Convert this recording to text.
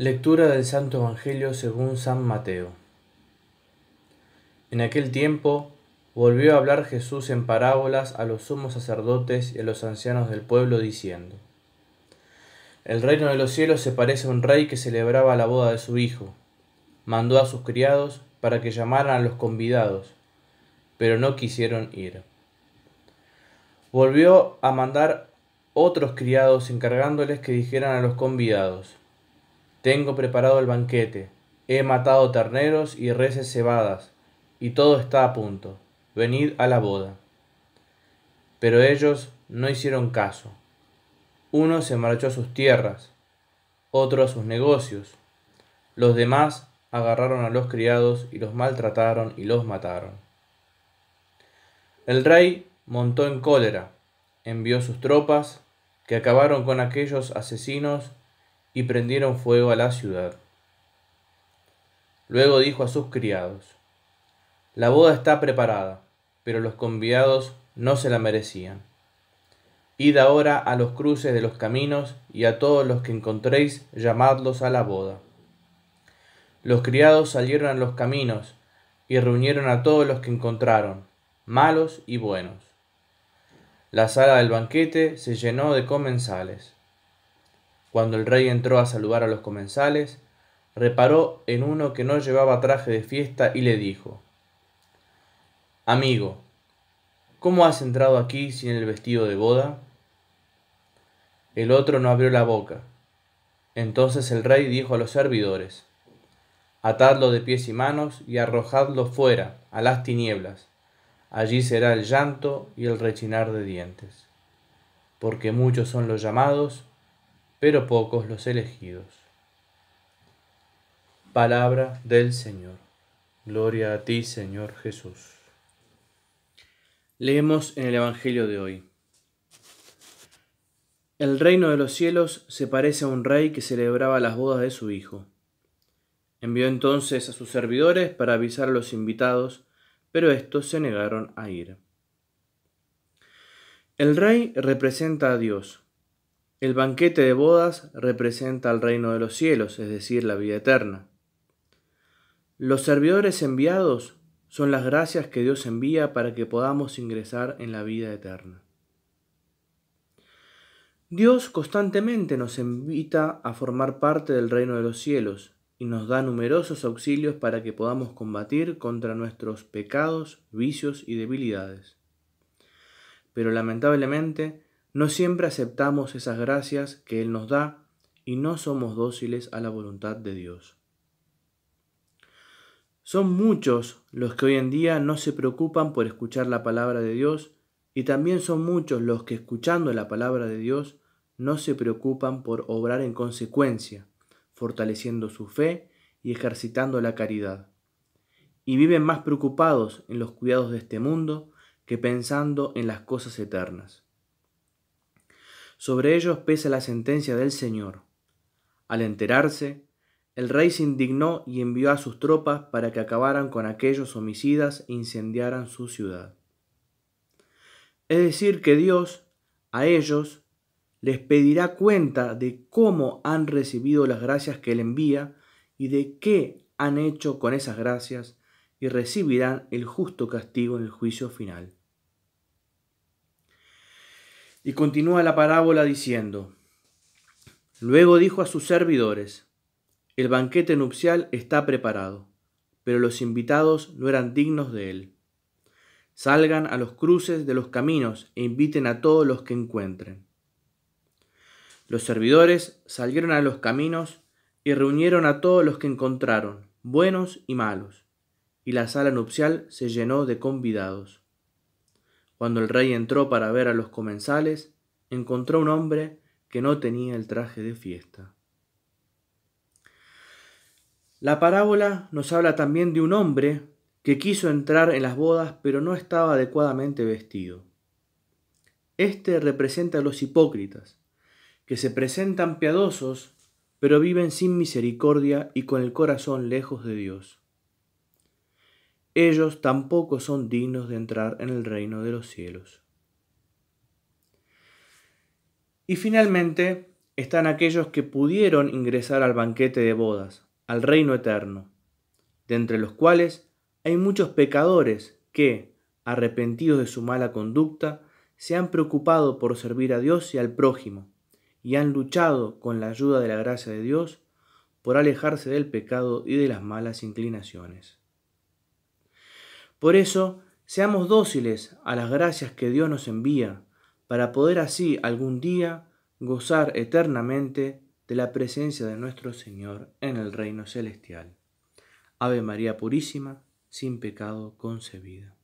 Lectura del Santo Evangelio según San Mateo. En aquel tiempo volvió a hablar Jesús en parábolas a los sumos sacerdotes y a los ancianos del pueblo, diciendo, El reino de los cielos se parece a un rey que celebraba la boda de su hijo. Mandó a sus criados para que llamaran a los convidados, pero no quisieron ir. Volvió a mandar otros criados encargándoles que dijeran a los convidados, tengo preparado el banquete, he matado terneros y reses cebadas, y todo está a punto. Venid a la boda. Pero ellos no hicieron caso. Uno se marchó a sus tierras, otro a sus negocios. Los demás agarraron a los criados y los maltrataron y los mataron. El rey montó en cólera, envió sus tropas, que acabaron con aquellos asesinos y prendieron fuego a la ciudad. Luego dijo a sus criados, La boda está preparada, pero los convidados no se la merecían. Id ahora a los cruces de los caminos y a todos los que encontréis llamadlos a la boda. Los criados salieron a los caminos y reunieron a todos los que encontraron, malos y buenos. La sala del banquete se llenó de comensales. Cuando el rey entró a saludar a los comensales, reparó en uno que no llevaba traje de fiesta y le dijo, Amigo, ¿cómo has entrado aquí sin el vestido de boda? El otro no abrió la boca. Entonces el rey dijo a los servidores, Atadlo de pies y manos y arrojadlo fuera, a las tinieblas. Allí será el llanto y el rechinar de dientes. Porque muchos son los llamados, pero pocos los elegidos. Palabra del Señor. Gloria a ti, Señor Jesús. Leemos en el Evangelio de hoy. El reino de los cielos se parece a un rey que celebraba las bodas de su hijo. Envió entonces a sus servidores para avisar a los invitados, pero estos se negaron a ir. El rey representa a Dios, el banquete de bodas representa el reino de los cielos, es decir, la vida eterna. Los servidores enviados son las gracias que Dios envía para que podamos ingresar en la vida eterna. Dios constantemente nos invita a formar parte del reino de los cielos y nos da numerosos auxilios para que podamos combatir contra nuestros pecados, vicios y debilidades. Pero lamentablemente, no siempre aceptamos esas gracias que Él nos da y no somos dóciles a la voluntad de Dios. Son muchos los que hoy en día no se preocupan por escuchar la palabra de Dios y también son muchos los que escuchando la palabra de Dios no se preocupan por obrar en consecuencia, fortaleciendo su fe y ejercitando la caridad. Y viven más preocupados en los cuidados de este mundo que pensando en las cosas eternas. Sobre ellos pesa la sentencia del Señor. Al enterarse, el rey se indignó y envió a sus tropas para que acabaran con aquellos homicidas e incendiaran su ciudad. Es decir, que Dios, a ellos, les pedirá cuenta de cómo han recibido las gracias que Él envía y de qué han hecho con esas gracias y recibirán el justo castigo en el juicio final. Y continúa la parábola diciendo, Luego dijo a sus servidores, El banquete nupcial está preparado, pero los invitados no eran dignos de él. Salgan a los cruces de los caminos e inviten a todos los que encuentren. Los servidores salieron a los caminos y reunieron a todos los que encontraron, buenos y malos, y la sala nupcial se llenó de convidados. Cuando el rey entró para ver a los comensales, encontró un hombre que no tenía el traje de fiesta. La parábola nos habla también de un hombre que quiso entrar en las bodas pero no estaba adecuadamente vestido. Este representa a los hipócritas, que se presentan piadosos pero viven sin misericordia y con el corazón lejos de Dios ellos tampoco son dignos de entrar en el reino de los cielos. Y finalmente están aquellos que pudieron ingresar al banquete de bodas, al reino eterno, de entre los cuales hay muchos pecadores que, arrepentidos de su mala conducta, se han preocupado por servir a Dios y al prójimo, y han luchado con la ayuda de la gracia de Dios por alejarse del pecado y de las malas inclinaciones. Por eso, seamos dóciles a las gracias que Dios nos envía, para poder así algún día gozar eternamente de la presencia de nuestro Señor en el reino celestial. Ave María Purísima, sin pecado concebida.